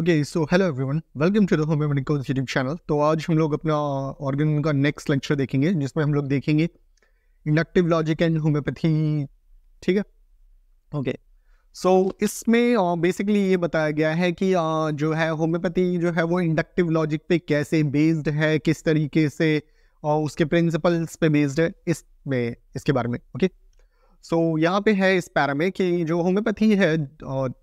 Okay so hello everyone welcome to the medical YouTube channel तो आज हम लोग अपना ऑर्गन का नेक्स्ट लेक्चर देखेंगे जिसमें हम लोग देखेंगे इंडक्टिव लॉजिक एंड होम्योपैथी ठीक है ओके सो इसमें बेसिकली uh, ये बताया गया है कि uh, जो है होम्योपैथी जो है वो इंडक्टिव लॉजिक पे कैसे बेस्ड है किस तरीके से और uh, उसके प्रिंसिपल्स पे बेस्ड है इसमें इसके बारे में ओके okay? सो so, यहाँ पे है इस पैरा में कि जो होम्योपैथी है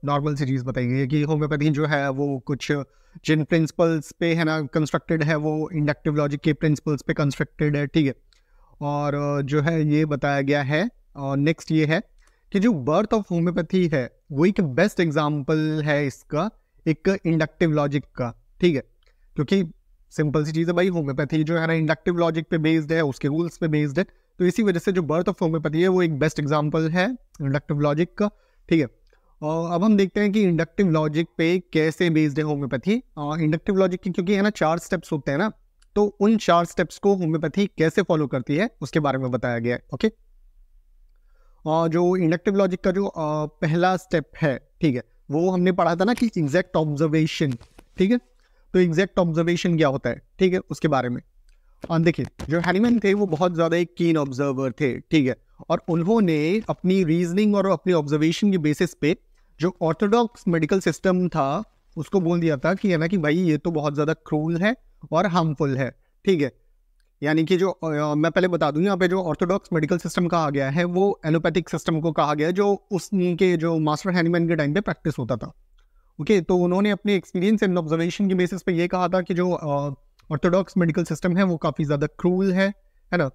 नॉर्मल सी चीज़ बताई गई कि होम्योपैथी जो है वो कुछ जिन प्रिंसिपल्स पे है ना कंस्ट्रक्टेड है वो इंडक्टिव लॉजिक के प्रिंसिपल्स पे कंस्ट्रक्टेड है ठीक है और जो है ये बताया गया है और नेक्स्ट ये है कि जो बर्थ ऑफ होम्योपैथी है वो एक बेस्ट एग्जाम्पल है इसका एक इंडक्टिव लॉजिक का ठीक है क्योंकि सिंपल सी चीज़ है भाई होम्योपैथी जो है ना इंडक्टिव लॉजिक पे बेस्ड है उसके रूल्स पे बेस्ड है तो इसी वजह से जो बर्थ ऑफ होम्योपैथी है वो एक बेस्ट एग्जाम्पल है इंडक्टिव लॉजिक का ठीक है और अब हम देखते हैं कि इंडक्टिव लॉजिक पे कैसे बेस्ड है होम्योपैथी इंडक्टिव लॉजिक की क्योंकि है ना चार स्टेप्स होते हैं ना तो उन चार स्टेप्स को होम्योपैथी कैसे फॉलो करती है उसके बारे में बताया गया है ओके और जो इंडक्टिव लॉजिक का जो आ, पहला स्टेप है ठीक है वो हमने पढ़ा था ना कि एग्जैक्ट ऑब्जर्वेशन ठीक है तो एग्जैक्ट ऑब्जर्वेशन क्या होता है ठीक है उसके बारे में और देखिए जो हैनीमैन थे वो बहुत ज़्यादा एक कीन ऑब्जर्वर थे ठीक है और उन्होंने अपनी रीजनिंग और अपनी ऑब्जर्वेशन के बेसिस पे जो ऑर्थोडॉक्स मेडिकल सिस्टम था उसको बोल दिया था कि है ना कि भाई ये तो बहुत ज़्यादा क्रूल है और हार्मफुल है ठीक है यानी कि जो आ, मैं पहले बता दूं यहाँ पे जो ऑर्थोडॉक्स मेडिकल सिस्टम कहा गया है वो एलोपैथिक सिस्टम को कहा गया है जो उसके जो मास्टर हैनीमैन के टाइम पे प्रैक्टिस होता था ओके okay, तो उन्होंने अपने एक्सपीरियंस एंड ऑब्जर्वेशन के बेसिस पे ये कहा था कि जो ऑर्थोडॉक्स मेडिकल सिस्टम है वो काफ़ी ज़्यादा क्रूल है है ना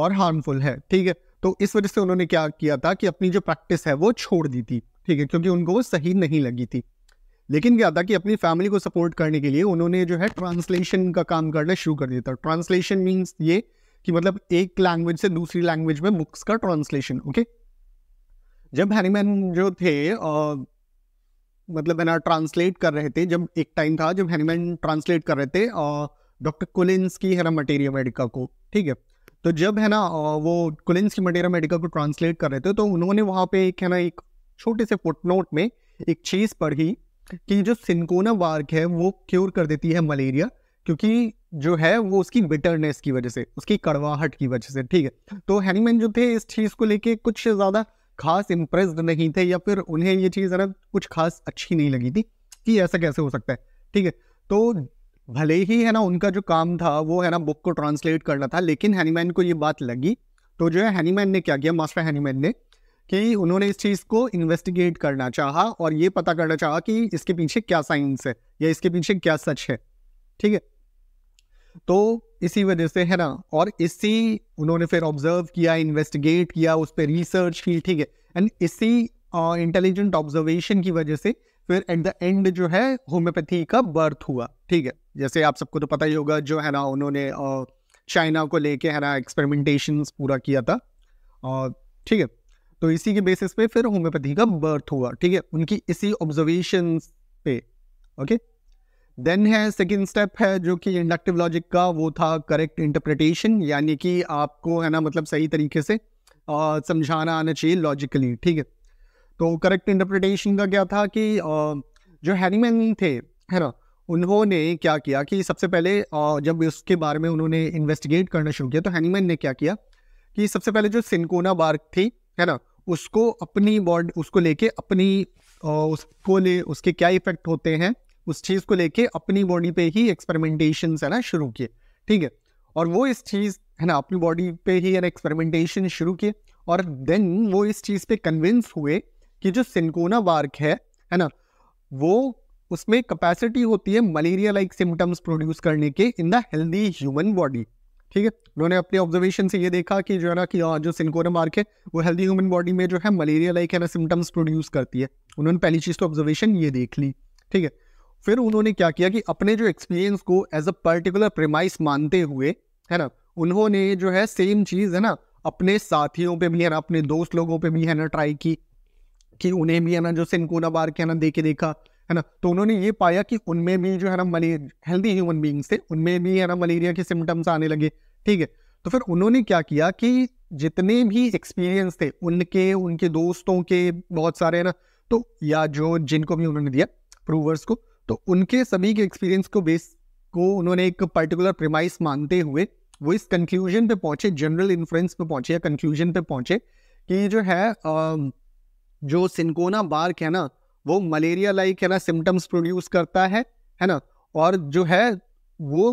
और हार्मफुल है ठीक है तो इस वजह से उन्होंने क्या किया था कि अपनी जो प्रैक्टिस है वो छोड़ दी थी ठीक है क्योंकि उनको वो सही नहीं लगी थी लेकिन क्या था कि अपनी फैमिली को सपोर्ट करने के लिए उन्होंने जो है ट्रांसलेशन का काम करना शुरू कर दिया था ट्रांसलेशन मीन्स ये कि मतलब एक लैंग्वेज से दूसरी लैंग्वेज में बुक्स का ट्रांसलेशन ओके जब हैनीमैन जो थे आ, मतलब है ना ट्रांसलेट कर रहे थे जब एक टाइम था जब हैनीमैन ट्रांसलेट कर रहे थे आ, डॉक्टर कुलिंस की है ना मटेरिया मेडिका को ठीक है तो जब है ना वो कुलिंस की मटेरिया मेडिका को ट्रांसलेट कर रहे थे तो उन्होंने वहाँ पे एक है ना एक छोटे से फुटनोट में एक चीज़ पढ़ी कि जो सिंकोना वार्क है वो क्योर कर देती है मलेरिया क्योंकि जो है वो उसकी बिटरनेस की वजह से उसकी कड़वाहट की वजह से ठीक है तो हैनीमैन जो थे इस चीज़ को लेके कुछ ज़्यादा खास इम्प्रेस नहीं थे या फिर उन्हें ये चीज़ है ना कुछ खास अच्छी नहीं लगी थी कि ऐसा कैसे हो सकता है ठीक है तो भले ही है ना उनका जो काम था वो है ना बुक को ट्रांसलेट करना था लेकिन हैनीमैन को ये बात लगी तो जो है हैनीमैन ने क्या किया मास्टर हैनीमैन ने कि उन्होंने इस चीज़ को इन्वेस्टिगेट करना चाहा और ये पता करना चाहा कि इसके पीछे क्या साइंस है या इसके पीछे क्या सच है ठीक है तो इसी वजह से है ना और इसी उन्होंने फिर ऑब्जर्व किया इन्वेस्टिगेट किया उस पर रिसर्च की ठीक है एंड इसी इंटेलिजेंट ऑब्जर्वेशन की वजह से फिर एट द एंड जो है होम्योपैथी का बर्थ हुआ ठीक है जैसे आप सबको तो पता ही होगा जो है ना उन्होंने चाइना को लेके है ना एक्सपेरिमेंटेशन पूरा किया था और ठीक है तो इसी के बेसिस पे फिर होम्योपैथी का बर्थ हुआ ठीक है उनकी इसी ऑब्जर्वेशन पे ओके देन है सेकेंड स्टेप है जो कि इंडक्टिव लॉजिक का वो था करेक्ट इंटरप्रिटेशन यानी कि आपको है ना मतलब सही तरीके से समझाना आना चाहिए लॉजिकली ठीक है तो करेक्ट इंटरप्रिटेशन का क्या था कि आ, जो हैरीमैन थे है ना उन्होंने क्या किया कि सबसे पहले जब उसके बारे में उन्होंने इन्वेस्टिगेट करना शुरू किया तो हैनीमैन ने क्या किया कि सबसे पहले जो सिनकोना बार्क थी है ना उसको अपनी बॉड उसको लेके अपनी उसको ले उसके क्या इफेक्ट होते हैं उस चीज़ को लेके अपनी बॉडी पे ही एक्सपेरिमेंटेशन है ना शुरू किए ठीक है और वो इस चीज़ है ना अपनी बॉडी पे ही है ना एक्सपेरिमेंटेशन शुरू किए और देन वो इस चीज़ पे कन्विंस हुए कि जो सिनकोना बार्क है है ना वो उसमें कैपेसिटी होती है मलेरिया लाइक सिम्टम्स प्रोड्यूस करने के in the healthy human body ठीक है उन्होंने अपने ऑब्जर्वेशन से ये देखा कि जो है ना कि हाँ, जो सिंकोना आर्क है वो हेल्दी ह्यूमन बॉडी में जो है मलेरिया लाइक है ना सिम्टम्स प्रोड्यूस करती है उन्होंने पहली चीज़ तो ऑब्जर्वेशन ये देख ली ठीक है फिर उन्होंने क्या किया कि अपने जो एक्सपीरियंस को एज अ पर्टिकुलर प्रेमाइस मानते हुए है ना उन्होंने जो है सेम चीज़ है ना अपने साथियों पे भी है ना अपने दोस्त लोगों पे भी है ना ट्राई की कि उन्हें भी है ना जो सिंकोना बार के ना देखे देखा है ना तो उन्होंने ये पाया कि उनमें भी जो है ना मलेर हेल्दी ह्यूमन बींग्स थे उनमें भी है ना मलेरिया के सिम्टम्स आने लगे ठीक है तो फिर उन्होंने क्या किया कि जितने भी एक्सपीरियंस थे उनके उनके दोस्तों के बहुत सारे है ना तो या जो जिनको भी उन्होंने दिया प्रूवर्स को तो उनके सभी के एक्सपीरियंस को बेस को उन्होंने एक पर्टिकुलर प्रिमाइस मानते हुए वो इस कंक्लूजन पे पहुंचे जनरल इन्फ्लुएंस पे पहुंचे या कंक्लूजन पे पहुंचे कि जो है जो सिंकोना बार्क है ना वो मलेरिया लाइक है ना सिम्टम्स प्रोड्यूस करता है है ना और जो है वो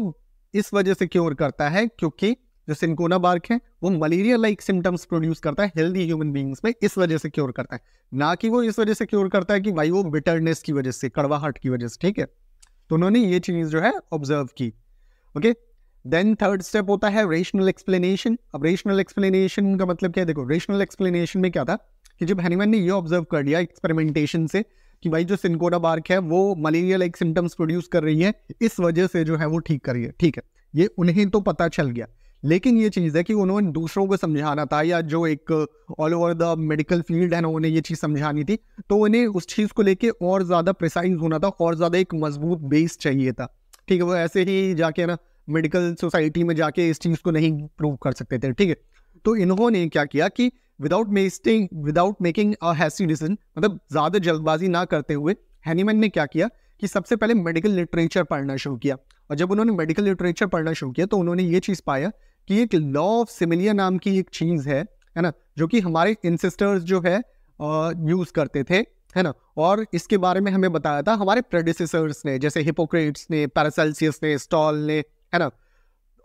इस वजह से क्योर करता है क्योंकि जो सिंकोना बार्क है वो मलेरिया लाइक सिम्टम्स प्रोड्यूस करता है हेल्दी ह्यूमन बींग्स में इस वजह से क्योर करता है ना कि वो इस वजह से क्योर करता है कि भाई वो बिटरनेस की वजह से कड़वाहट की वजह से ठीक है तो उन्होंने ये चीज़ जो है ऑब्जर्व की ओके देन थर्ड स्टेप होता है रेशनल एक्सप्लेनेशन अब रेशनल एक्सप्लेनेशन का मतलब क्या है देखो रेशनल एक्सप्लेनेशन में क्या था कि जब हैनीमैन ने ये ऑब्जर्व कर लिया एक्सपेरिमेंटेशन से कि भाई जो सिंकोडा बार्क है वो मलेरिया लाइक सिम्टम्स प्रोड्यूस कर रही है इस वजह से जो है वो ठीक करिए ठीक है ये उन्हें तो पता चल गया लेकिन ये चीज़ है कि उन्होंने दूसरों को समझाना था या जो एक all over the medical field है ना उन्हें ये चीज़ समझानी थी तो उन्हें उस चीज़ को लेके और ज़्यादा प्रिसाइज होना था और ज़्यादा एक मजबूत बेस चाहिए था ठीक है वो ऐसे ही जाके ना मेडिकल सोसाइटी में जाके इस चीज़ को नहीं प्रूव कर सकते थे ठीक है तो इन्होंने क्या किया कि without wasting without making a hasty decision मतलब ज़्यादा जल्दबाजी ना करते हुए हैनीमैन ने क्या किया कि सबसे पहले मेडिकल लिटरेचर पढ़ना शुरू किया और जब उन्होंने मेडिकल लिटरेचर पढ़ना शुरू किया तो उन्होंने ये चीज़ पाया कि एक लॉ ऑफ सिमिलियर नाम की एक चीज़ है है ना जो कि हमारे इंसिस्टर्स जो है यूज़ करते थे है ना और इसके बारे में हमें बताया था हमारे प्रेडिसेसर्स ने जैसे हिपोक्रेट्स ने पैरासेल्सियस ने स्टॉल ने है ना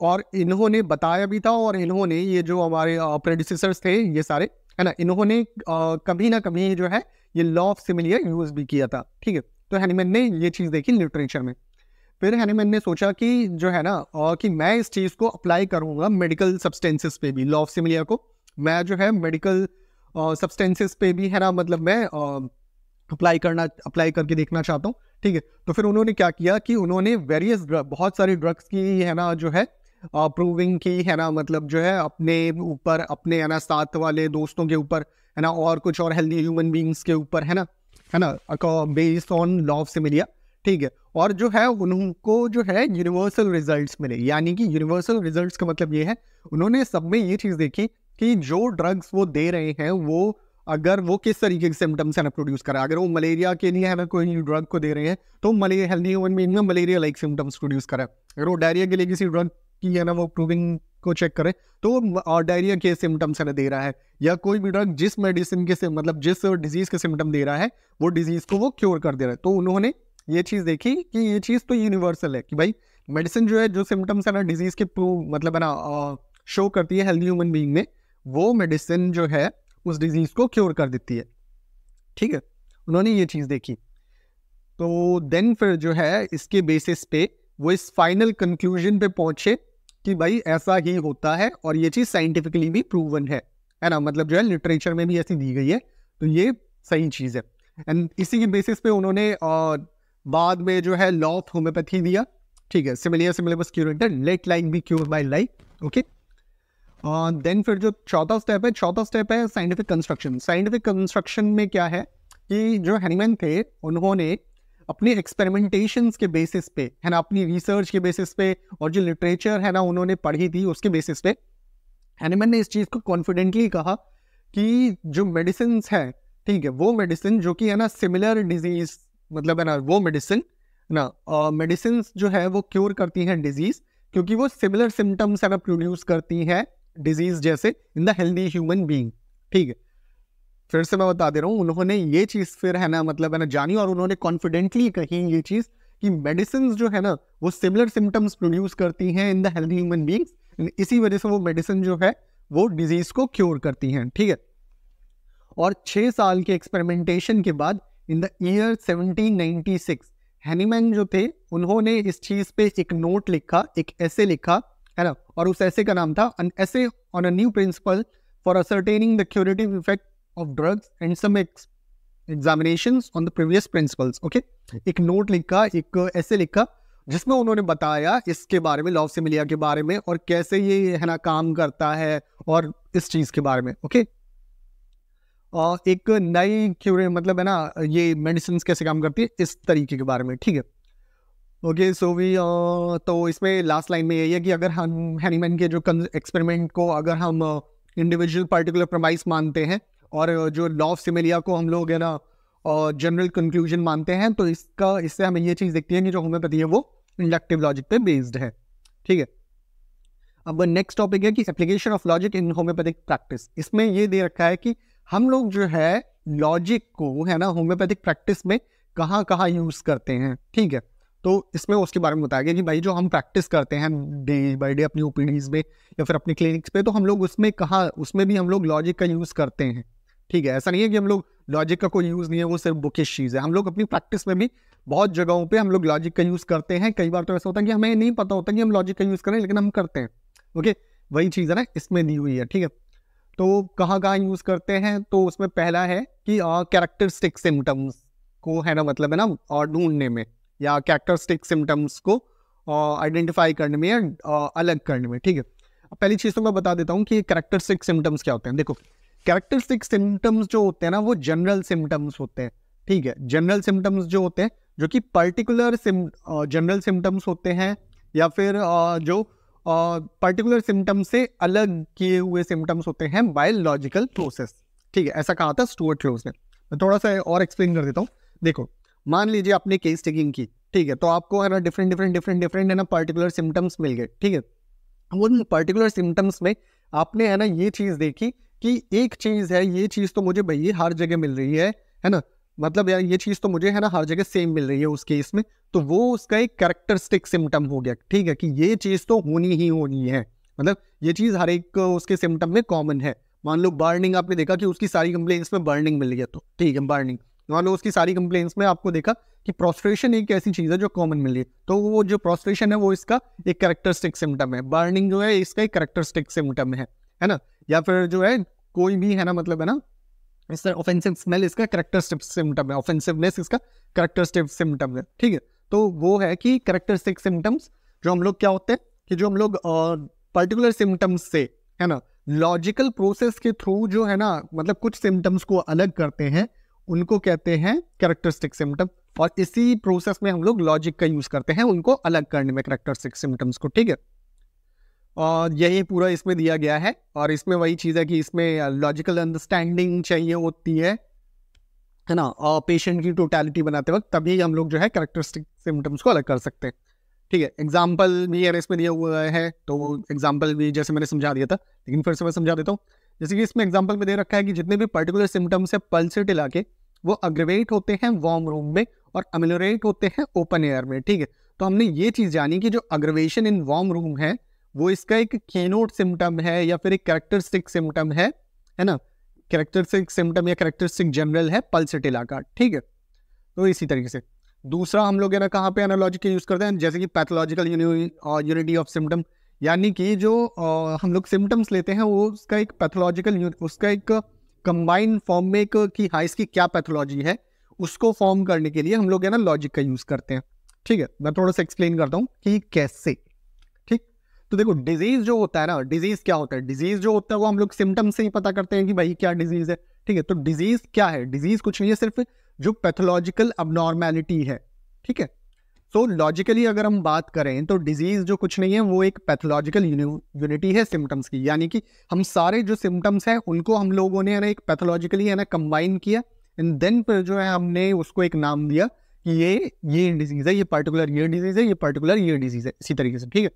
और इन्होंने बताया भी था और इन्होंने ये जो हमारे प्रेडिसर्स थे ये सारे है ना इन्होंने कभी ना कभी जो है ये लॉ ऑफ सिमिलियर यूज़ भी किया था ठीक है तो हैनीमैन ने ये चीज़ देखी लिटरेचर में फिर हैनीमैन ने सोचा कि जो है ना कि मैं इस चीज़ को अप्लाई करूँगा मेडिकल सब्सटेंसेस पे भी लॉ ऑफ सिमिलियर को मैं जो है मेडिकल सब्सटेंसेस पे भी है ना मतलब मैं अप्लाई करना अप्लाई करके देखना चाहता हूँ ठीक है तो फिर उन्होंने क्या किया कि उन्होंने वेरियस ड्रग बहुत सारे ड्रग्स की है ना जो है प्रूविंग की है ना मतलब जो है अपने ऊपर अपने है ना साथ वाले दोस्तों के ऊपर है ना और कुछ और हेल्दी ह्यूमन बींग्स के ऊपर है ना है ना based on law of similia ठीक है और जो है उनको जो है यूनिवर्सल रिजल्ट मिले यानी कि यूनिवर्सल रिजल्ट का मतलब ये है उन्होंने सब में ये चीज़ देखी कि जो ड्रग्स वो दे रहे हैं वो अगर वो किस तरीके के सिम्टम्स है ना प्रोड्यूस कर रहा है अगर वो मलेरिया के लिए है ना कोई ड्रग को दे रहे हैं तो मलेरिया हेल्दी ह्यूमन बींग में मलेरिया लाइक सिम्टम्स प्रोड्यूस करा है अगर वो डायरिया के लिए किसी ड्रग कि है ना वो प्रूविंग को चेक करें तो डायरिया के सिम्टम्स है दे रहा है या कोई भी ड्रग जिस मेडिसिन के मतलब जिस डिजीज़ के सिम्टम दे रहा है वो डिजीज़ को वो क्योर कर दे रहा है तो उन्होंने ये चीज़ देखी कि ये चीज़ तो यूनिवर्सल है कि भाई मेडिसिन जो है जो सिम्टम्स है ना डिजीज़ के प्रूव मतलब है ना शो करती है हेल्दी ह्यूमन बींग में वो मेडिसिन जो है उस डिजीज़ को क्योर कर देती है ठीक है उन्होंने ये चीज़ देखी तो देन फिर जो है इसके बेसिस पे वो इस फाइनल कंक्लूजन पे पहुंचे कि भाई ऐसा ही होता है और ये चीज़ साइंटिफिकली भी प्रूवन है है ना मतलब जो है लिटरेचर में भी ऐसी दी गई है तो ये सही चीज़ है एंड इसी के बेसिस पे उन्होंने और बाद में जो है लॉ ऑफ होम्योपैथी दिया ठीक है similia similibus curentur let like be cure by like okay then फिर जो चौथा स्टेप है चौथा स्टेप है साइंटिफिक कंस्ट्रक्शन साइंटिफिक कंस्ट्रक्शन में क्या है कि जो हैनीमैन थे उन्होंने अपने एक्सपेरिमेंटेशन के बेसिस पे है ना अपनी रिसर्च के बेसिस पे और जो लिटरेचर है ना उन्होंने पढ़ी थी उसके बेसिस पे हैनिमन ने इस चीज़ को कॉन्फिडेंटली कहा कि जो मेडिसिन है ठीक है वो मेडिसिन जो कि है ना सिमिलर डिजीज मतलब है ना वो मेडिसिन ना मेडिसिन जो है वो क्योर करती हैं डिजीज़ क्योंकि वो सिमिलर सिम्टम्स है ना प्रोड्यूस करती हैं डिजीज़ जैसे in the healthy human being ठीक है फिर से मैं बता दे रहा हूँ उन्होंने ये चीज़ फिर है ना मतलब है ना जानी और उन्होंने कॉन्फिडेंटली कही ये चीज़ कि मेडिसिन जो है ना वो सिमिलर सिम्टम्स प्रोड्यूस करती हैं in the healthy human beings इसी वजह से वो मेडिसिन जो है वो डिजीज़ को क्योर करती हैं ठीक है और छह साल के एक्सपेरिमेंटेशन के बाद इन द ईयर 1796 हैनीमैन जो थे उन्होंने इस चीज़ पे एक नोट लिखा एक ऐसे लिखा है ना और उस ऐसे का नाम था an essay on a new principle for ascertaining the curative effect of drugs and some ex examinations on the previous principles. Okay, एक नोट लिखा एक ऐसे लिखा जिसमें उन्होंने बताया इसके बारे में लॉ similia के बारे में और कैसे ये है ना काम करता है और इस चीज़ के बारे में okay? और एक नई क्यूरे मतलब है ना ये मेडिसिन कैसे काम करती है इस तरीके के बारे में ठीक है ओके सो वी तो इसमें लास्ट लाइन में यही है कि अगर हम हैनीमैन के जो एक्सपेरिमेंट को अगर हम इंडिविजुअल पर्टिकुलर प्रमाइस मानते हैं और जो लॉ ऑफ सिमिलिया को हम लोग है ना जनरल कंक्लूजन मानते हैं तो इसका इससे हमें ये चीज़ दिखती है कि जो होम्योपैथी है वो इंडक्टिव लॉजिक पे बेस्ड है ठीक है अब नेक्स्ट टॉपिक है कि application of logic in homeopathic practice इसमें ये दे रखा है कि हम लोग जो है लॉजिक को है ना होम्योपैथिक प्रैक्टिस में कहाँ कहाँ यूज़ करते हैं ठीक है तो इसमें उसके बारे में बताया गया कि भाई जो हम प्रैक्टिस करते हैं डे बाई डे अपनी ओपिनियंस में या फिर अपने क्लिनिक्स पे तो हम लोग उसमें कहाँ उसमें भी हम लोग लॉजिक का यूज़ करते हैं ठीक है ऐसा नहीं है कि हम लोग लॉजिक का कोई यूज़ नहीं है वो सिर्फ बुकिश चीज़ है हम लोग अपनी प्रैक्टिस में भी बहुत जगहों पे हम लोग लॉजिक का यूज़ करते हैं कई बार तो ऐसा होता है कि हमें नहीं पता होता कि हम लॉजिक का यूज़ करें लेकिन हम करते हैं ओके वही चीज़ है ना इसमें दी हुई है ठीक है तो कहाँ कहाँ यूज़ करते हैं तो उसमें पहला है कि कैरेक्टरिस्टिक सिम्टम्स को है ना मतलब है ना और ढूंढने में या कैरेक्टरिस्टिक सिम्टम्स को आइडेंटिफाई करने में या अलग करने में ठीक है पहली चीज़ तो मैं बता देता हूँ कि कैरेक्टरिस्टिक सिम्टम्स क्या होते हैं देखो कैरेक्टरिस्टिक सिम्टम्स जो होते हैं ना वो जनरल सिम्टम्स होते हैं ठीक है जनरल सिम्टम्स जो होते हैं जो कि पर्टिकुलर सिम जनरल सिम्टम्स होते हैं या फिर जो पर्टिकुलर सिम्टम्स से अलग किए हुए सिम्टम्स होते हैं बायोलॉजिकल प्रोसेस ठीक है ऐसा कहा था स्टूअर्ट क्लोज ने मैं थोड़ा सा और एक्सप्लेन कर देता हूँ देखो मान लीजिए आपने केस टेकिंग की ठीक है तो आपको है ना डिफरेंट डिफरेंट डिफरेंट डिफरेंट है ना पर्टिकुलर सिम्टम्स मिल गए ठीक है उन पर्टिकुलर सिम्टम्स में आपने है ना ये चीज़ देखी कि एक चीज़ है ये चीज़ तो मुझे भैया हर जगह मिल रही है है ना मतलब यार ये चीज़ तो मुझे है ना हर जगह सेम मिल रही है उस केस में तो वो उसका एक करेक्टरिस्टिक सिम्टम हो गया ठीक है कि ये चीज़ तो होनी ही होनी है मतलब ये चीज़ हर एक उसके सिम्टम में कॉमन है मान लो बर्निंग आपने देखा कि उसकी सारी कंप्लेन्स में बर्निंग मिल गया तो ठीक है बर्निंग मान लो उसकी सारी कंप्लेन्स में आपको देखा कि प्रोस्ट्रेशन एक ऐसी चीज़ है जो कॉमन रही है तो वो जो प्रोस्ट्रेशन है वो इसका एक करेक्टरिस्टिक सिम्टम है बर्निंग जो है इसका एक करेक्टरिस्टिक सिम्टम है है ना या फिर जो है कोई भी है ना मतलब है ना इस तरह ऑफेंसिव स्मेल इसका करेक्टरिस्टिक सिम्टम है ऑफेंसिवनेस इसका करेक्टरिस्टिक सिम्टम है ठीक है तो वो है कि करेक्टरिस्टिक सिम्टम्स जो हम लोग क्या होते हैं कि जो हम लोग पर्टिकुलर सिम्टम्स से है ना लॉजिकल प्रोसेस के थ्रू जो है ना मतलब कुछ सिम्टम्स को अलग करते हैं उनको कहते हैं करेक्टरिस्टिक सिम्टम और इसी प्रोसेस में हम लोग लॉजिक का यूज़ करते हैं उनको अलग करने में करेक्टरिस्टिक सिम्टम्स को ठीक है और यही पूरा इसमें दिया गया है और इसमें वही चीज़ है कि इसमें लॉजिकल अंडरस्टैंडिंग चाहिए होती है है ना और पेशेंट की टोटैलिटी बनाते वक्त तभी हम लोग जो है करेक्टरिस्टिक सिम्टम्स को अलग कर सकते हैं ठीक है एग्जाम्पल भी अगर इसमें दिया हुआ है तो एग्जाम्पल भी जैसे मैंने समझा दिया था लेकिन फिर से मैं समझा देता हूँ जैसे कि इसमें एग्जाम्पल में दे रखा है कि जितने भी पर्टिकुलर सिम्टम्स है पल्स हिला के वो अग्रवेट होते हैं वार्म रूम में और अमिलोरेट होते हैं ओपन एयर में ठीक है तो हमने ये चीज़ जानी कि जो अग्रवेशन इन वार्म रूम है वो इसका एक कीनोट सिम्टम है या फिर एक करेक्टरिस्टिक सिम्टम है है ना करेक्टरिस्टिक सिम्टम या करेक्टरिस्टिक जनरल है पल्सटिला का ठीक है तो इसी तरीके से दूसरा हम लोग है ना कहाँ पे एनोलॉजी का यूज़ करते हैं जैसे कि पैथोलॉजिकल यूनिटी ऑफ सिम्टम यानी कि जो आ, uh, हम लोग सिम्टम्स लेते हैं वो उसका एक पैथोलॉजिकल उसका एक कंबाइंड फॉर्म में एक कि हाँ इसकी क्या पैथोलॉजी है उसको फॉर्म करने के लिए हम लोग है ना लॉजिक का यूज़ करते हैं ठीक है मैं थोड़ा सा एक्सप्लेन करता हूँ कि कैसे तो देखो डिजीज जो होता है ना डिजीज क्या होता है डिजीज जो होता है वो हम लोग सिम्टम से ही पता करते हैं कि भाई क्या डिजीज है ठीक है तो डिजीज क्या है डिजीज कुछ नहीं है सिर्फ जो पैथोलॉजिकल अबनॉर्मैलिटी है ठीक है सो so, लॉजिकली अगर हम बात करें तो डिजीज जो कुछ नहीं है वो एक पैथोलॉजिकल यूनिटी है सिम्टम्स की यानी कि हम सारे जो सिम्टम्स हैं उनको हम लोगों ने है ना एक पैथोलॉजिकली है ना कंबाइन किया एंड देन पर जो है हमने उसको एक नाम दिया कि ये ये डिजीज़ है ये पर्टिकुलर ये डिजीज़ है ये पर्टिकुलर ये डिजीज़ है इसी तरीके से ठीक है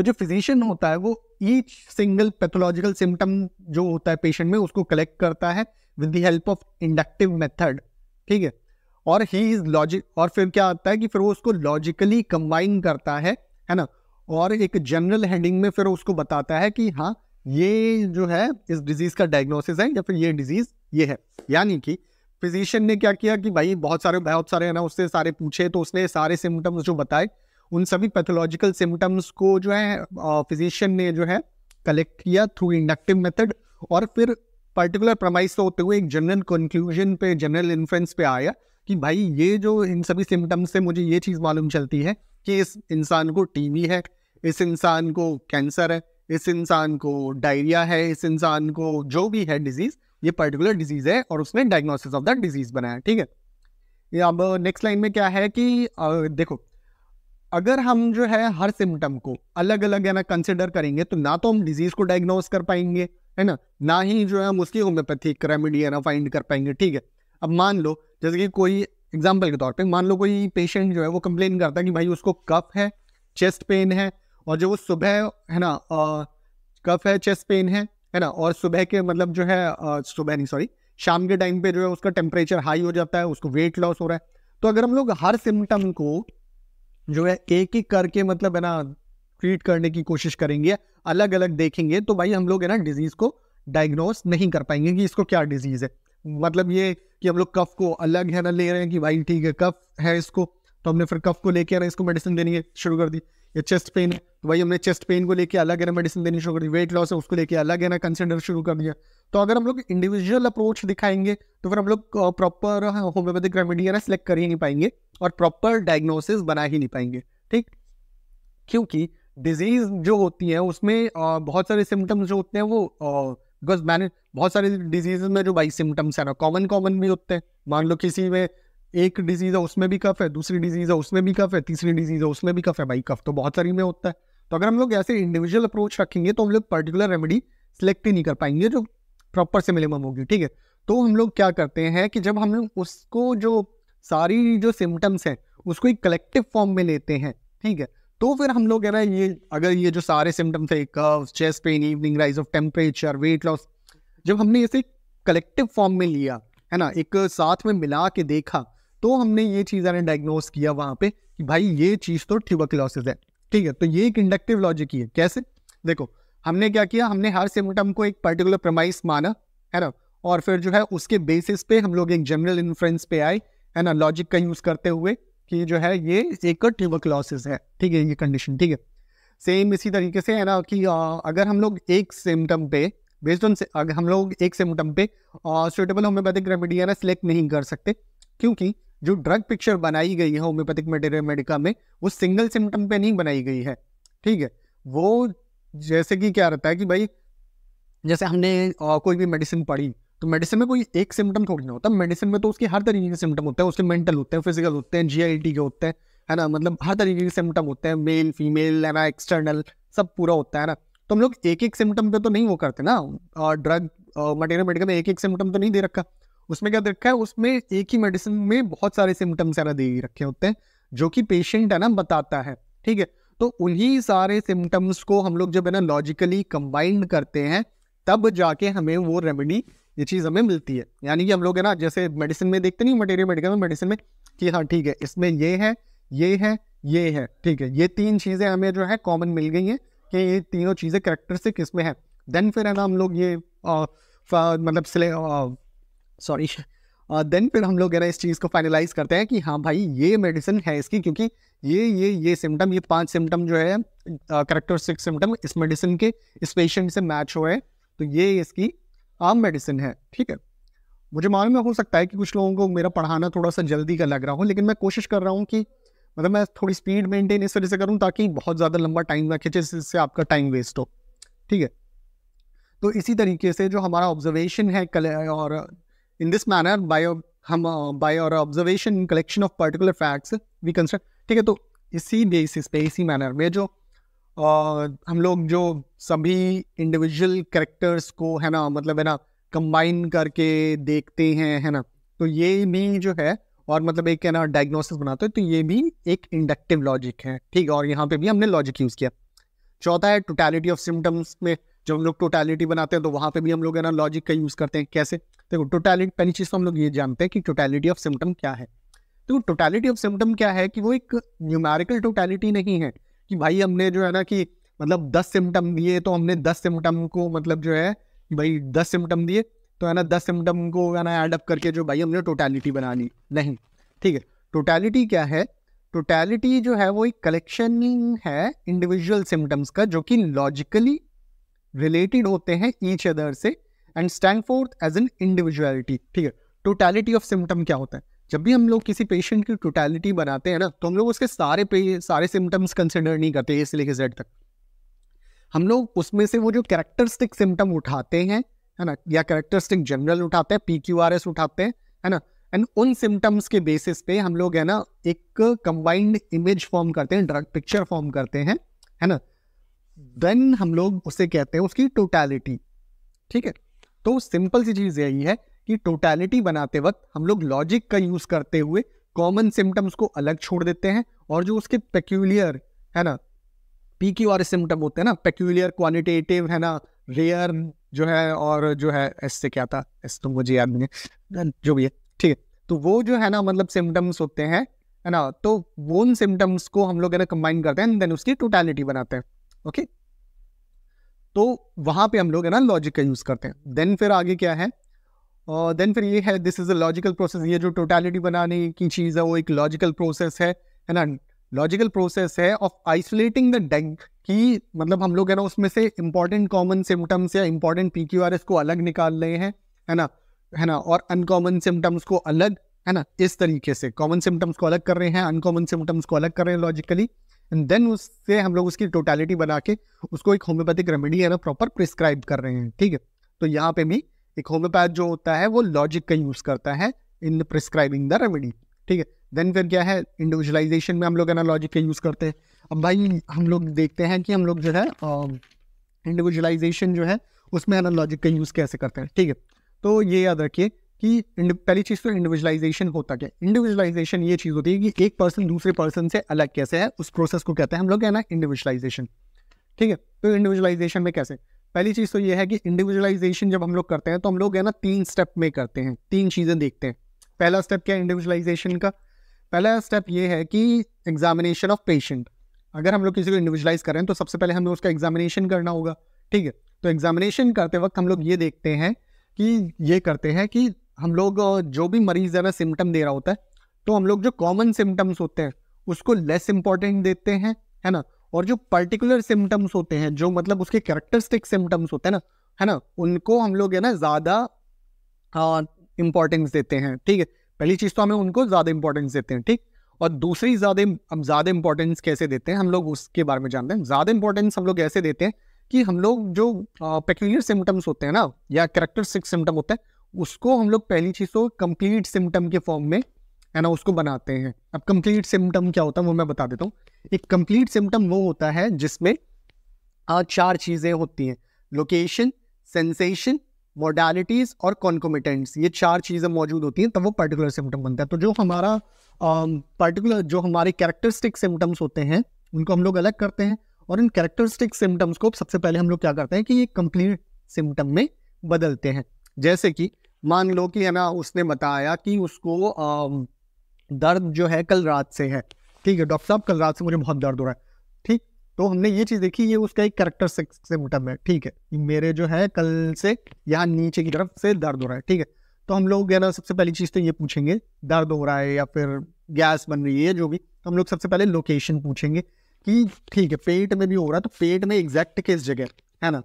तो जो फिजिशियन होता है वो ईच सिंगल पैथोलॉजिकल सिम्टम जो होता है पेशेंट में उसको कलेक्ट करता है with the help of inductive method ठीक है और ही इज लॉजिक और फिर क्या आता है कि फिर वो उसको लॉजिकली कंबाइन करता है है ना और एक जनरल हेडिंग में फिर उसको बताता है कि हाँ ये जो है इस डिजीज़ का डायग्नोसिस है या फिर ये डिजीज़ ये है यानी कि फिजिशियन ने क्या किया कि भाई बहुत सारे बहुत सारे है ना उससे सारे पूछे तो उसने सारे सिम्टम्स जो बताए उन सभी पैथोलॉजिकल सिम्टम्स को जो है फिजिशियन ने जो है कलेक्ट किया थ्रू इंडक्टिव मेथड और फिर पर्टिकुलर प्रमाइस तो होते हुए एक जनरल कंक्लूजन पे जनरल इन्फ्लुएंस पे आया कि भाई ये जो इन सभी सिम्टम्स से मुझे ये चीज़ मालूम चलती है कि इस इंसान को टीबी है इस इंसान को कैंसर है इस इंसान को डायरिया है इस इंसान को जो भी है डिजीज़ ये पर्टिकुलर डिजीज़ है और उसने डायग्नोसिस ऑफ दैट डिजीज़ बनाया ठीक है अब नेक्स्ट लाइन में क्या है कि आ, देखो अगर हम जो है हर सिम्टम को अलग अलग है ना कंसिडर करेंगे तो ना तो हम डिजीज को डायग्नोज कर पाएंगे है ना ना ही जो है हम उसकी होम्योपैथिक रेमेडी है ना फाइंड कर पाएंगे ठीक है अब मान लो जैसे कि कोई एग्जाम्पल के तौर पर मान लो कोई पेशेंट जो है वो कंप्लेन करता है कि भाई उसको कफ है चेस्ट पेन है और जो वो सुबह है ना कफ है चेस्ट पेन है है ना और सुबह के मतलब जो है सुबह नहीं सॉरी शाम के टाइम पे जो है उसका टेम्परेचर हाई हो जाता है उसको वेट लॉस हो रहा है तो अगर हम लोग हर सिम्टम को जो है एक ही करके मतलब है ना ट्रीट करने की कोशिश करेंगे अलग अलग देखेंगे तो भाई हम लोग है ना डिजीज़ को डायग्नोस नहीं कर पाएंगे कि इसको क्या डिजीज़ है मतलब ये कि हम लोग कफ को अलग है ना ले रहे हैं कि भाई ठीक है कफ है इसको तो हमने फिर कफ को लेके आना इसको तो मेडिसिन देनी शुरू कर दी या चेस्ट पेन है तो भाई हमने चेस्ट पेन को लेके अलग है मेडिसिन देनी शुरू कर दी वेट लॉस है उसको लेके अलग है ना कंसिडर शुरू कर दिया तो अगर हम लोग इंडिविजुअल अप्रोच दिखाएंगे तो फिर हम लोग प्रॉपर होम्योपैथिक रेमेडी है ना सिलेक्ट कर ही नहीं पाएंगे और प्रॉपर डायग्नोसिस बना ही नहीं पाएंगे ठीक क्योंकि डिजीज जो होती है उसमें बहुत सारे सिम्टम्स जो होते हैं वो बिकॉज मैंने बहुत सारे डिजीज में जो भाई सिम्टम्स है ना कॉमन कॉमन भी होते हैं मान लो किसी में एक डिजीज है उसमें भी कफ है दूसरी डिजीज है उसमें भी कफ है तीसरी डिजीज है उसमें भी कफ है भाई कफ तो बहुत सारी में होता है तो अगर हम लोग ऐसे इंडिविजुअल अप्रोच रखेंगे तो हम लोग पर्टिकुलर रेमेडी सिलेक्ट ही नहीं कर पाएंगे जो प्रॉपर से मिनिमम होगी ठीक है तो हम लोग क्या करते हैं कि जब हम लोग उसको जो सारी जो सिम्टम्स हैं उसको एक कलेक्टिव फॉर्म में लेते हैं ठीक है तो फिर हम लोग रहे हैं ये अगर ये जो सारे सिम्टम्स है cough chest pain evening rise of temperature weight loss जब हमने इसे कलेक्टिव फॉर्म में लिया है ना एक साथ में मिला के देखा तो हमने ये चीज़ आने डायग्नोज किया वहाँ पे कि भाई ये चीज़ तो ट्यूबरक्लोसिस है ठीक है तो ये एक इंडक्टिव लॉजिक ही है कैसे देखो हमने क्या किया हमने हर सिम्टम को एक पर्टिकुलर प्रमाइस माना है ना और फिर जो है उसके बेसिस पे हम लोग एक जनरल इन्फ्रेंस पे आए है ना लॉजिक का यूज़ करते हुए कि जो है ये एक ट्यूबरक्लोसिस है ठीक है ये कंडीशन ठीक है सेम इसी तरीके से है ना कि आ, अगर हम लोग एक सिम्टम पे बेस्ड ऑन अगर हम लोग एक सिम्टम पे सुटेबल होम्योपैथिक रेमेडी है ना सिलेक्ट नहीं कर सकते क्योंकि जो ड्रग पिक्चर बनाई गई है होम्योपैथिक मटेरियल मेडिका में वो सिंगल सिम्टम पे नहीं बनाई गई है ठीक है वो जैसे कि क्या रहता है कि भाई जैसे हमने कोई भी मेडिसिन पढ़ी तो मेडिसिन में कोई एक सिम्टम थोड़ी ना होता मेडिसिन में तो उसके हर तरीके के सिम्टम होते हैं उसके मेंटल होते हैं फिजिकल होते हैं जी के होते हैं है ना मतलब हर तरीके के सिम्टम होते हैं मेल फीमेल है ना एक्सटर्नल सब पूरा होता है ना तो हम लोग एक एक सिम्टम पे तो नहीं वो करते ना ड्रग मटेरियल मेडिकल में एक एक सिम्टम तो नहीं दे रखा उसमें क्या देखा है उसमें एक ही मेडिसिन में बहुत सारे सिम्टम्स है ना दे रखे होते हैं जो कि पेशेंट है ना बताता है ठीक है तो उन्हीं सारे सिम्टम्स को हम लोग जब है ना लॉजिकली कंबाइंड करते हैं तब जाके हमें वो रेमेडी ये चीज़ हमें मिलती है यानी कि हम लोग है ना जैसे मेडिसिन में देखते नहीं मटेरियल मेडिकल में मेडिसिन में कि हाँ ठीक है इसमें ये है ये है ये है ठीक है ये तीन चीज़ें हमें जो है कॉमन मिल गई हैं कि ये तीनों चीज़ें करेक्टरिस्टिक इसमें है देन फिर है ना हम लोग ये मतलब सॉरी देन uh, फिर हम लोग इस चीज़ को फाइनलाइज करते हैं कि हाँ भाई ये मेडिसिन है इसकी क्योंकि ये ये ये सिम्टम ये पांच सिम्टम जो है करेक्टरिस्टिक सिम्टम इस मेडिसिन के इस पेशेंट से मैच हुए तो ये इसकी आम मेडिसिन है ठीक है मुझे मालूम है हो सकता है कि कुछ लोगों को मेरा पढ़ाना थोड़ा सा जल्दी का लग रहा हो लेकिन मैं कोशिश कर रहा हूँ कि मतलब मैं थोड़ी स्पीड मेंटेन इस वजह से करूँ ताकि बहुत ज़्यादा लंबा टाइम ना खींचे जिससे आपका टाइम वेस्ट हो ठीक है तो इसी तरीके से जो हमारा ऑब्जर्वेशन है कल और In this manner, by हम uh, by our observation collection of particular facts we construct ठीक है तो इसी बेसिस पे इसी मैनर में जो आ, uh, हम लोग जो सभी इंडिविजुअल करेक्टर्स को है ना मतलब है ना कंबाइन करके देखते हैं है ना तो ये भी जो है और मतलब एक है ना डायग्नोसिस बनाते हैं तो ये भी एक इंडक्टिव लॉजिक है ठीक है और यहाँ पे भी हमने लॉजिक यूज़ किया चौथा है टोटैलिटी ऑफ सिम्टम्स में जब हम लोग टोटैलिटी बनाते हैं तो वहाँ पे भी हम लोग है ना लॉजिक का यूज़ करते हैं कैसे देखो टोटैलिटी पहली चीज़ तो हम लोग ये जानते हैं कि टोटैलिटी ऑफ सिम्टम क्या है तो टोटैलिटी ऑफ सिम्टम क्या है कि वो एक न्यूमेरिकल टोटैलिटी नहीं है कि भाई हमने जो है ना कि मतलब दस सिम्टम दिए तो हमने दस सिम्टम को मतलब जो है भाई दस सिम्टम दिए तो है ना दस सिम्टम को है ना एडअप करके जो भाई हमने टोटैलिटी बना ली नहीं ठीक है टोटैलिटी क्या है टोटैलिटी जो है वो एक कलेक्शन है इंडिविजुअल सिम्टम्स का जो कि लॉजिकली रिलेटेड होते हैं ईच अदर से and stand forth as an individuality ठीक है टोटैलिटी ऑफ सिम्टम क्या होता है जब भी हम लोग किसी पेशेंट की टोटैलिटी बनाते हैं ना तो हम लोग उसके सारे पे सारे सिम्टम्स कंसिडर नहीं करते ए से लेके जेड तक हम लोग उसमें से वो जो कैरेक्टरिस्टिक सिम्टम उठाते हैं है ना या कैरेक्टरिस्टिक जनरल उठाते हैं पी क्यू आर एस उठाते हैं है ना एंड उन सिम्टम्स के बेसिस पे हम लोग है ना एक कंबाइंड इमेज फॉर्म करते हैं ड्रग पिक्चर फॉर्म करते हैं है ना देन हम लोग उसे कहते हैं उसकी टोटैलिटी ठीक है तो सिंपल सी चीज़ यही है कि टोटैलिटी बनाते वक्त हम लोग लॉजिक का यूज़ करते हुए कॉमन सिम्टम्स को अलग छोड़ देते हैं और जो उसके पेक्यूलियर है ना पी क्यू आर सिम्टम होते हैं ना पेक्यूलियर क्वानिटेटिव है ना रेयर जो है और जो है ऐसे क्या था एस तो मुझे याद नहीं है जो भी है ठीक है तो वो जो है ना मतलब सिम्टम्स होते हैं है ना तो वो उन सिम्टम्स को हम लोग है ना कंबाइन करते हैं देन उसकी टोटैलिटी बनाते हैं ओके तो वहां पे हम लोग है ना लॉजिक का यूज करते हैं देन फिर आगे क्या है और uh, देन फिर ये है this is a logical process ये जो टोटैलिटी बनाने की चीज़ है वो एक लॉजिकल प्रोसेस है है ना लॉजिकल प्रोसेस है ऑफ आइसोलेटिंग द डेंक कि मतलब हम लोग है ना उसमें से इंपॉर्टेंट कॉमन सिम्टम्स या important P Q R S को अलग निकाल रहे हैं है ना है ना और अनकॉमन सिम्टम्स को अलग है ना इस तरीके से कॉमन सिम्टम्स को अलग कर रहे हैं अनकॉमन सिम्टम्स को अलग कर रहे हैं लॉजिकली एंड देन उससे हम लोग उसकी टोटैलिटी बना के उसको एक होम्योपैथिक रेमेडी है ना प्रॉपर प्रिस्क्राइब कर रहे हैं ठीक है तो यहाँ पे भी एक होम्योपैथ जो होता है वो लॉजिक का यूज़ करता है इन प्रिस्क्राइबिंग द रेमेडी ठीक है देन फिर क्या है इंडिविजुअलाइजेशन में हम लोग एनालॉजिक ना लॉजिक का यूज़ करते हैं अब भाई हम लोग देखते हैं कि हम लोग जो है इंडिविजुअलाइजेशन जो है उसमें एनालॉजिक का यूज़ कैसे करते हैं ठीक है तो ये याद रखिए कि पहली चीज़ तो इंडिविजुअलाइजेशन होता क्या इंडिविजुअलाइजेशन ये चीज़ होती है कि एक पर्सन दूसरे पर्सन से अलग कैसे है उस प्रोसेस को कहते हैं हम लोग कहना इंडिविजुअलाइजेशन ठीक है तो इंडिविजुअलाइजेशन में कैसे पहली चीज़ तो ये है कि इंडिविजुअलाइजेशन जब हम लोग करते हैं तो हम लोग है ना तीन स्टेप में करते हैं तीन चीज़ें देखते हैं पहला स्टेप क्या है इंडिविजुअलाइजेशन का पहला स्टेप ये है कि एग्जामिनेशन ऑफ पेशेंट अगर हम लोग किसी को इंडिविजुअलाइज करें तो सबसे पहले हमें उसका एग्जामिनेशन करना होगा ठीक है तो एग्जामिनेशन करते वक्त हम लोग ये देखते हैं कि ये करते हैं कि हम लोग जो भी मरीज़ ज़रा सिम्टम दे रहा होता है तो हम लोग जो कॉमन सिम्टम्स होते हैं उसको लेस इम्पॉर्टेंट देते हैं है ना और जो पर्टिकुलर सिम्टम्स होते हैं जो मतलब उसके कैरेक्टरिस्टिक सिम्टम्स होते हैं ना है ना उनको हम लोग है ना ज़्यादा इंपॉर्टेंस देते हैं ठीक है पहली चीज़ तो हमें उनको ज़्यादा इम्पोर्टेंस देते हैं ठीक और दूसरी ज़्यादा हम ज़्यादा इम्पोर्टेंस कैसे देते हैं हम लोग उसके बारे में जानते हैं ज़्यादा इम्पोर्टेंस हम लोग ऐसे देते हैं कि हम लोग जो पेक्यूलियर सिम्टम्स होते हैं ना या करेक्टरिस्टिक सिम्टम होते हैं उसको हम लोग पहली चीज़ तो कंप्लीट सिम्टम के फॉर्म में है ना उसको बनाते हैं अब कंप्लीट सिम्टम क्या होता है वो मैं बता देता हूँ एक कंप्लीट सिम्टम वो होता है जिसमें चार चीज़ें होती हैं लोकेशन सेंसेशन मोडालिटीज़ और कॉन्कोमिटेंट्स ये चार चीज़ें मौजूद होती हैं तब वो पर्टिकुलर सिम्टम बनता है तो जो हमारा पर्टिकुलर जो हमारे कैरेक्टरिस्टिक सिम्टम्स होते हैं उनको हम लोग अलग करते हैं और इन कैरेक्टरिस्टिक सिम्टम्स को सबसे पहले हम लोग क्या करते हैं कि ये कंप्लीट सिम्टम में बदलते हैं जैसे कि मान लो कि है ना उसने बताया कि उसको दर्द जो है कल रात से है ठीक है डॉक्टर साहब कल रात से मुझे बहुत दर्द हो रहा है ठीक तो हमने ये चीज़ देखी ये उसका एक करेक्टर सिम्टम मतलब है ठीक है मेरे जो है कल से यहाँ नीचे की तरफ से दर्द हो रहा है ठीक है तो हम लोग ना सबसे पहली चीज़ तो ये पूछेंगे दर्द हो रहा है या फिर गैस बन रही है जो भी तो हम लोग सबसे पहले लोकेशन पूछेंगे कि ठीक है पेट में भी हो रहा है तो पेट में एग्जैक्ट किस जगह है ना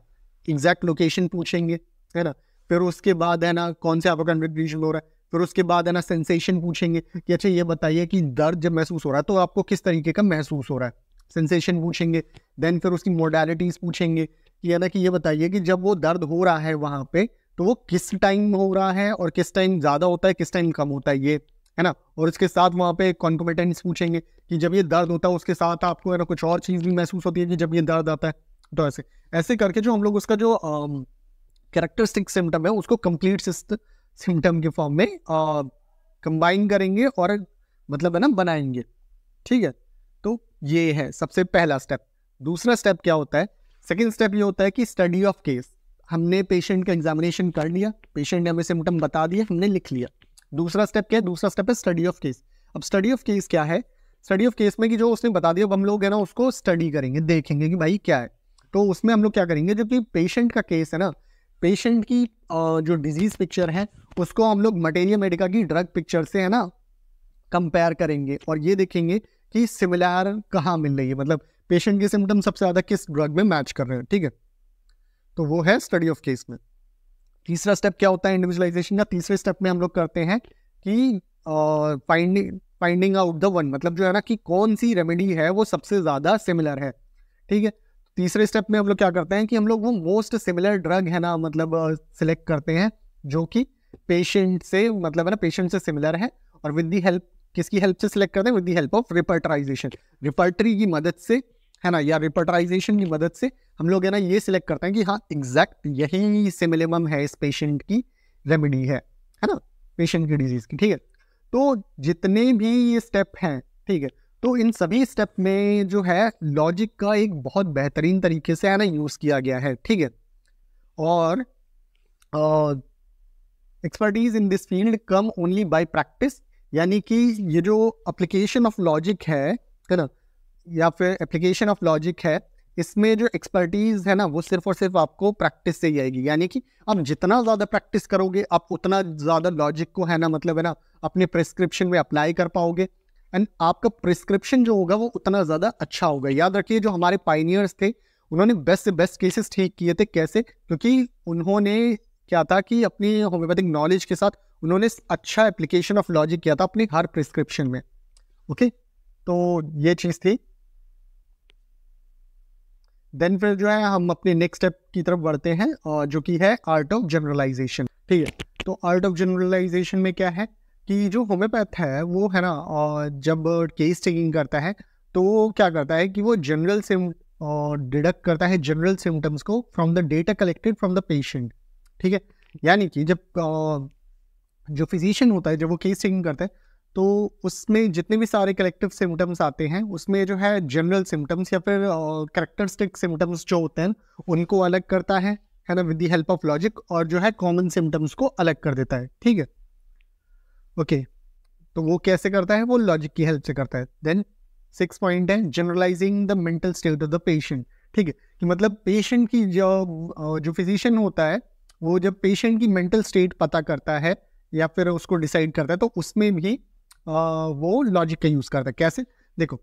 एग्जैक्ट लोकेशन पूछेंगे है ना फिर उसके बाद है ना कौन से आपका कन्विक्शन हो रहा है फिर उसके बाद है ना सेंसेशन पूछेंगे कि अच्छा ये बताइए कि दर्द जब महसूस हो रहा है तो आपको किस तरीके का महसूस हो रहा है सेंसेशन पूछेंगे देन फिर उसकी मोडालिटीज़ पूछेंगे कि है ना कि ये बताइए कि जब वो दर्द हो रहा है वहाँ पे तो वो किस टाइम हो रहा है और किस टाइम ज़्यादा होता है किस टाइम कम होता है ये है ना और इसके साथ वहाँ पे कॉन्कोमिटेंट्स पूछेंगे कि जब ये दर्द होता है उसके साथ आपको है ना कुछ और चीज़ भी महसूस होती है कि जब ये दर्द आता है तो ऐसे ऐसे करके जो हम लोग उसका जो कैरेक्टरिस्टिक सिम्टम है उसको कंप्लीट सिम्टम के फॉर्म में कंबाइन करेंगे और मतलब है ना बनाएंगे ठीक है तो ये है सबसे पहला स्टेप दूसरा स्टेप क्या होता है सेकेंड स्टेप ये होता है कि स्टडी ऑफ केस हमने पेशेंट का एग्जामिनेशन कर लिया पेशेंट ने हमें सिम्टम बता दिया हमने लिख लिया दूसरा स्टेप क्या है दूसरा स्टेप है स्टडी ऑफ केस अब स्टडी ऑफ केस क्या है स्टडी ऑफ केस में कि जो उसने बता दिया अब हम लोग है ना उसको स्टडी करेंगे देखेंगे कि भाई क्या है तो उसमें हम लोग क्या करेंगे जबकि पेशेंट का केस है ना पेशेंट की जो डिजीज़ पिक्चर है उसको हम लोग मटेरियल मेडिका की ड्रग पिक्चर से है ना कंपेयर करेंगे और ये देखेंगे कि सिमिलर कहाँ मिल रही है मतलब पेशेंट के सिम्टम सबसे ज़्यादा किस ड्रग में मैच कर रहे हैं ठीक है तो वो है स्टडी ऑफ केस में तीसरा स्टेप क्या होता है इंडिविजुअलाइजेशन का तीसरे स्टेप में हम लोग करते हैं कि finding finding out the one मतलब जो है ना कि कौन सी रेमेडी है वो सबसे ज़्यादा सिमिलर है ठीक है तीसरे स्टेप में हम लोग क्या करते हैं कि हम लोग वो मोस्ट सिमिलर ड्रग है ना मतलब सिलेक्ट करते हैं जो कि पेशेंट से मतलब है ना पेशेंट से सिमिलर है और विद दी हेल्प किसकी हेल्प से सिलेक्ट करते हैं with the help of repertorisation repertory की मदद से है ना या रिपर्टराइजेशन की मदद से हम लोग है ना ये सिलेक्ट करते हैं कि हाँ एग्जैक्ट यही सिमिलिमम है इस पेशेंट की रेमेडी है है ना पेशेंट की डिजीज़ की ठीक है तो जितने भी ये स्टेप हैं ठीक है तो इन सभी स्टेप में जो है लॉजिक का एक बहुत बेहतरीन तरीके से है ना यूज़ किया गया है ठीक है और expertise in this field come only by practice यानी कि ये जो एप्लीकेशन ऑफ लॉजिक है है ना या फिर एप्लीकेशन ऑफ लॉजिक है इसमें जो एक्सपर्टीज़ है ना वो सिर्फ और सिर्फ आपको प्रैक्टिस से ही आएगी यानी कि आप जितना ज़्यादा प्रैक्टिस करोगे आप उतना ज़्यादा लॉजिक को है ना मतलब है ना अपने प्रिस्क्रिप्शन में अप्लाई कर पाओगे एंड आपका प्रिस्क्रिप्शन जो होगा वो उतना ज़्यादा अच्छा होगा याद रखिए जो हमारे पाइनियर्स थे उन्होंने बेस्ट से बेस्ट केसेस ठीक किए थे कैसे क्योंकि उन्होंने क्या था कि अपनी होम्योपैथिक नॉलेज के साथ उन्होंने अच्छा एप्लीकेशन ऑफ लॉजिक किया था अपने हर प्रिस्क्रिप्शन में ओके तो ये चीज़ थी देन फिर जो है हम अपने नेक्स्ट स्टेप की तरफ बढ़ते हैं जो कि है आर्ट ऑफ जनरलाइजेशन ठीक है तो आर्ट ऑफ जनरलाइजेशन में क्या है कि जो होम्योपैथ है वो है ना जब केस टेकिंग करता है तो वो क्या करता है कि वो जनरल सिम डिडक्ट करता है जनरल सिम्टम्स को from the data collected from the patient ठीक है यानी कि जब जो फिजिशियन होता है जब वो केस टेकिंग करता है तो उसमें जितने भी सारे कलेक्टिव सिम्टम्स आते हैं उसमें जो है जनरल सिम्टम्स या फिर करेक्टरिस्टिक सिम्टम्स जो होते हैं उनको अलग करता है है ना with the help of logic और जो है कॉमन सिम्टम्स को अलग कर देता है ठीक है ओके तो वो कैसे करता है वो लॉजिक की हेल्प से करता है देन सिक्स पॉइंट है generalising the mental state of the patient ठीक है कि मतलब पेशेंट की जो जो फिजिशियन होता है वो जब पेशेंट की मेंटल स्टेट पता करता है या फिर उसको डिसाइड करता है तो उसमें भी आ, वो लॉजिक का यूज़ करता है कैसे देखो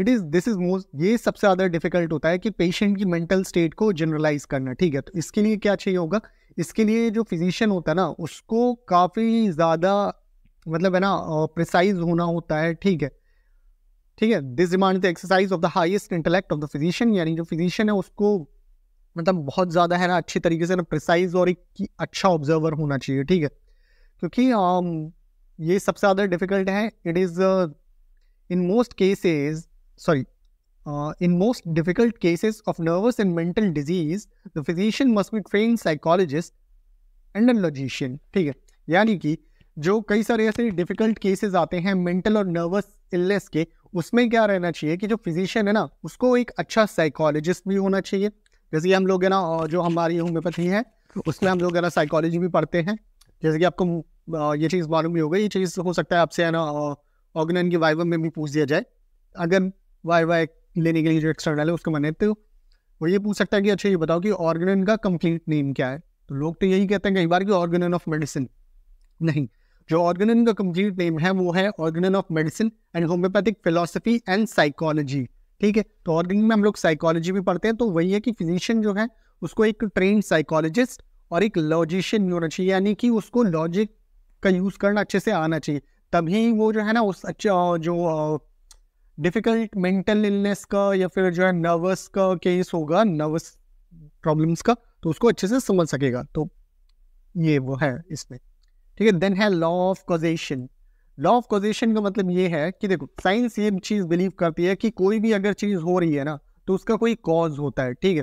it is this is most ये सबसे ज़्यादा डिफिकल्ट होता है कि पेशेंट की मेंटल स्टेट को जनरलाइज करना ठीक है तो इसके लिए क्या चाहिए होगा इसके लिए जो फिजिशियन होता है ना उसको काफ़ी ज़्यादा मतलब है ना प्रिसाइज होना होता है ठीक है ठीक है this demand the exercise of the highest intellect of the physician यानी जो फिजिशियन है उसको मतलब बहुत ज़्यादा है ना अच्छी तरीके से ना प्रिसाइज और एक अच्छा ऑब्जर्वर होना चाहिए ठीक है क्योंकि um, ये सबसे ज़्यादा डिफिकल्ट है it is in most cases sorry in most difficult cases of nervous and mental disease the physician must be train psychologist and logician ठीक है यानी कि जो कई सारे ऐसे डिफिकल्ट केसेस आते हैं मेंटल और नर्वस इलनेस के उसमें क्या रहना चाहिए कि जो फिजिशियन है ना उसको एक अच्छा साइकोलॉजिस्ट भी होना चाहिए जैसे कि हम लोग है ना जो हमारी होम्योपैथी है उसमें हम लोग है ना साइकोलॉजी भी पढ़ते हैं जैसे कि आपको ये चीज़ मालूम भी होगा ये चीज़ हो सकता है आपसे है ना ऑर्गन की वाइवा में भी पूछ दिया जाए अगर वाइवा लेने के लिए जो एक्सटर्नल है उसको मने तो वो ये पूछ सकता है कि अच्छा ये बताओ कि ऑर्गन का कंप्लीट नेम क्या है तो लोग तो यही कहते हैं कई बार कि ऑर्गन ऑफ मेडिसिन नहीं जो ऑर्गेनन का कंप्लीट नेम है वो है organon of medicine and homeopathic philosophy and psychology ठीक है तो ऑर्गेनन में हम लोग साइकोलॉजी भी पढ़ते हैं तो वही है कि फिजिशियन जो है उसको एक ट्रेन साइकोलॉजिस्ट और एक लॉजिशियन भी होना चाहिए यानी कि उसको लॉजिक का यूज़ करना अच्छे से आना चाहिए तभी वो जो है ना उस अच्छा जो डिफ़िकल्ट मेंटल इलनेस का या फिर जो है नर्वस का केस होगा नर्वस प्रॉब्लम्स का तो उसको अच्छे से समझ सकेगा तो ये वो है इसमें ठीक है देन है law of causation law of causation का मतलब ये है कि देखो साइंस ये चीज़ बिलीव करती है कि कोई भी अगर चीज़ हो रही है ना तो उसका कोई कॉज होता है ठीक है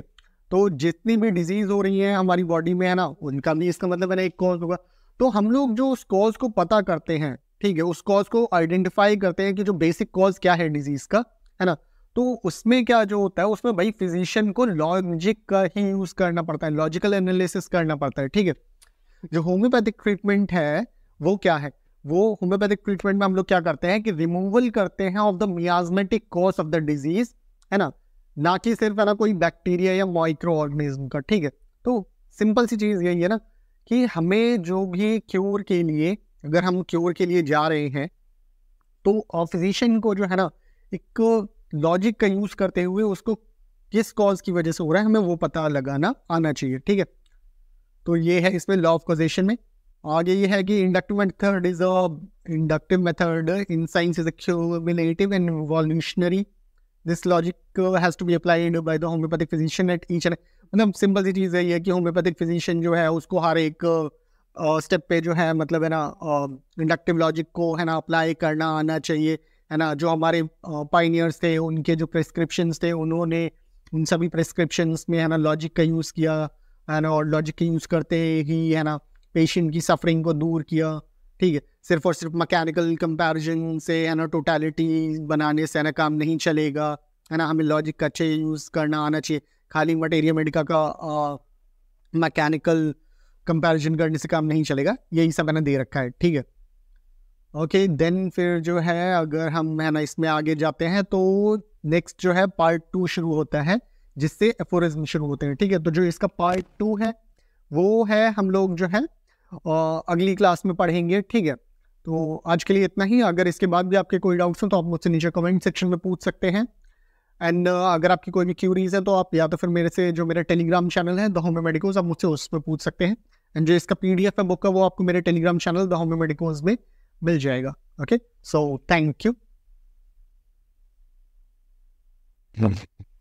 तो जितनी भी डिजीज़ हो रही है हमारी बॉडी में है ना उनका भी इसका मतलब है ना एक कॉज होगा तो हम लोग जो उस कॉज को पता करते हैं ठीक है उस कॉज को आइडेंटिफाई करते हैं कि जो बेसिक कॉज क्या है डिजीज़ का है ना तो उसमें क्या जो होता है उसमें भाई फिजिशियन को लॉजिक का ही यूज़ करना पड़ता है लॉजिकल एनालिसिस करना पड़ता है ठीक है जो होम्योपैथिक ट्रीटमेंट है वो क्या है वो होम्योपैथिक ट्रीटमेंट में हम लोग क्या करते हैं कि रिमूवल करते हैं of the miasmatic cause of the disease है ना ना कि सिर्फ है ना कोई बैक्टीरिया या माइक्रो ऑर्गेनिज्म का ठीक है तो सिंपल सी चीज़ यही है ना कि हमें जो भी क्योर के लिए अगर हम क्योर के लिए जा रहे हैं तो फिजिशियन को जो है ना एक लॉजिक का यूज़ करते हुए उसको किस कॉज की वजह से हो रहा है हमें वो पता लगाना आना चाहिए ठीक है तो ये है इसमें लॉ ऑफ कोजेशन में आगे ये है कि inductive method is a inductive method in science is cumulative and evolutionary this logic has to be applied by the homeopathic physician at each and मतलब सिंपल सी चीज़ है ये कि होम्योपैथिक फिजिशियन जो है उसको हर एक स्टेप uh, पे जो है मतलब है ना इंडक्टिव uh, लॉजिक को है ना अप्लाई करना आना चाहिए है ना जो हमारे पाइनियर्स uh, थे उनके जो प्रेस्क्रिप्शन थे उन्होंने उन सभी प्रेस्क्रिप्शन में है ना लॉजिक का यूज़ किया है ना और लॉजिक यूज़ करते ही है ना पेशेंट की सफरिंग को दूर किया ठीक है सिर्फ और सिर्फ मैकेनिकल कंपैरिजन से है ना टोटलिटी बनाने से है ना काम नहीं चलेगा है ना हमें लॉजिक का अच्छे यूज़ करना आना चाहिए खाली मटेरिया मेडिका का मैकेनिकल कंपैरिजन करने से काम नहीं चलेगा यही सब मैंने दे रखा है ठीक है ओके देन फिर जो है अगर हम है ना इसमें आगे जाते हैं तो नेक्स्ट जो है पार्ट टू शुरू होता है जिससे एफोरिज्म शुरू होते हैं ठीक है तो जो इसका पार्ट टू है वो है हम लोग जो है अगली क्लास में पढ़ेंगे ठीक है तो आज के लिए इतना ही अगर इसके बाद भी आपके कोई डाउट्स हो तो आप मुझसे नीचे कमेंट सेक्शन में पूछ सकते हैं एंड uh, अगर आपकी कोई भी क्यूरीज है तो आप या तो फिर मेरे से जो मेरा टेलीग्राम चैनल है द होमे मेडिकोज आप मुझसे उस पर पूछ सकते हैं एंड जो इसका पी है बुक का वो आपको मेरे टेलीग्राम चैनल द होमे मेडिकोज में मिल जाएगा ओके सो थैंक यू